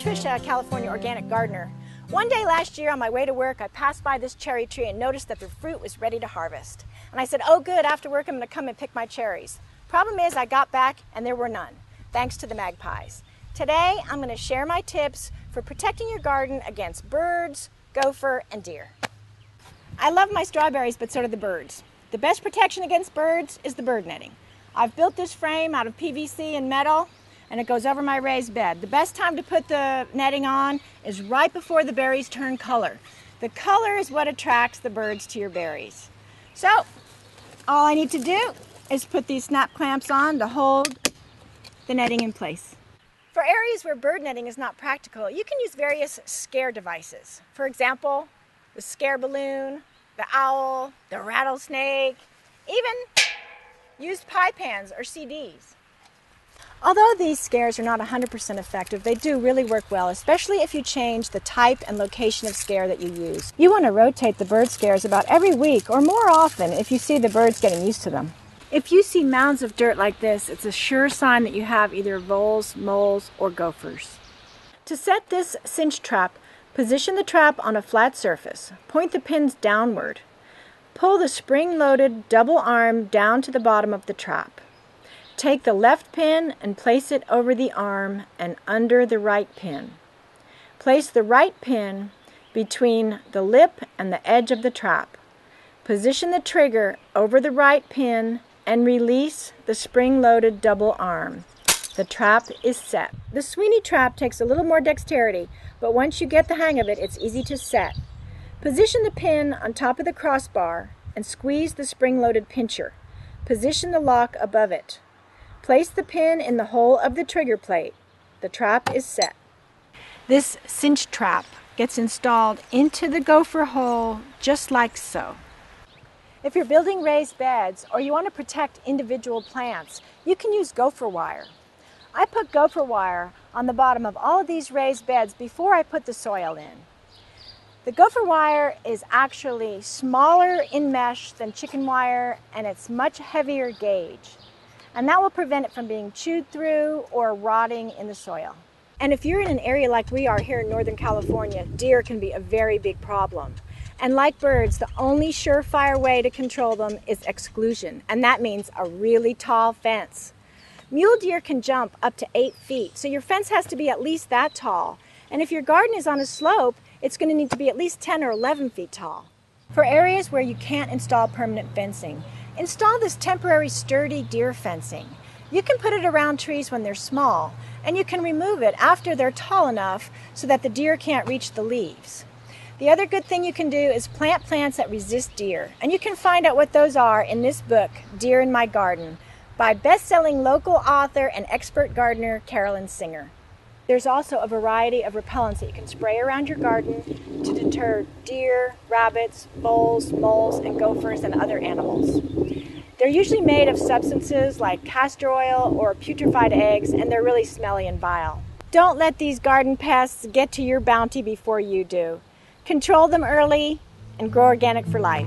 Tricia, California organic gardener. One day last year on my way to work, I passed by this cherry tree and noticed that the fruit was ready to harvest. And I said, oh good, after work I'm going to come and pick my cherries. Problem is, I got back and there were none, thanks to the magpies. Today, I'm going to share my tips for protecting your garden against birds, gopher, and deer. I love my strawberries, but so do the birds. The best protection against birds is the bird netting. I've built this frame out of PVC and metal, and it goes over my raised bed. The best time to put the netting on is right before the berries turn color. The color is what attracts the birds to your berries. So all I need to do is put these snap clamps on to hold the netting in place. For areas where bird netting is not practical, you can use various scare devices. For example, the scare balloon, the owl, the rattlesnake, even used pie pans or CDs. Although these scares are not 100% effective, they do really work well, especially if you change the type and location of scare that you use. You want to rotate the bird scares about every week or more often if you see the birds getting used to them. If you see mounds of dirt like this, it's a sure sign that you have either voles, moles, or gophers. To set this cinch trap, position the trap on a flat surface. Point the pins downward. Pull the spring-loaded double arm down to the bottom of the trap. Take the left pin and place it over the arm and under the right pin. Place the right pin between the lip and the edge of the trap. Position the trigger over the right pin and release the spring-loaded double arm. The trap is set. The Sweeney trap takes a little more dexterity, but once you get the hang of it, it's easy to set. Position the pin on top of the crossbar and squeeze the spring-loaded pincher. Position the lock above it. Place the pin in the hole of the trigger plate. The trap is set. This cinch trap gets installed into the gopher hole just like so. If you're building raised beds or you want to protect individual plants, you can use gopher wire. I put gopher wire on the bottom of all of these raised beds before I put the soil in. The gopher wire is actually smaller in mesh than chicken wire and it's much heavier gauge and that will prevent it from being chewed through or rotting in the soil. And if you're in an area like we are here in Northern California, deer can be a very big problem. And like birds, the only surefire way to control them is exclusion, and that means a really tall fence. Mule deer can jump up to eight feet, so your fence has to be at least that tall. And if your garden is on a slope, it's going to need to be at least 10 or 11 feet tall. For areas where you can't install permanent fencing, install this temporary sturdy deer fencing. You can put it around trees when they're small, and you can remove it after they're tall enough so that the deer can't reach the leaves. The other good thing you can do is plant plants that resist deer, and you can find out what those are in this book, Deer in My Garden, by best-selling local author and expert gardener Carolyn Singer. There's also a variety of repellents that you can spray around your garden to deter deer, rabbits, voles, moles, and gophers and other animals. They're usually made of substances like castor oil or putrefied eggs, and they're really smelly and vile. Don't let these garden pests get to your bounty before you do. Control them early and grow organic for life.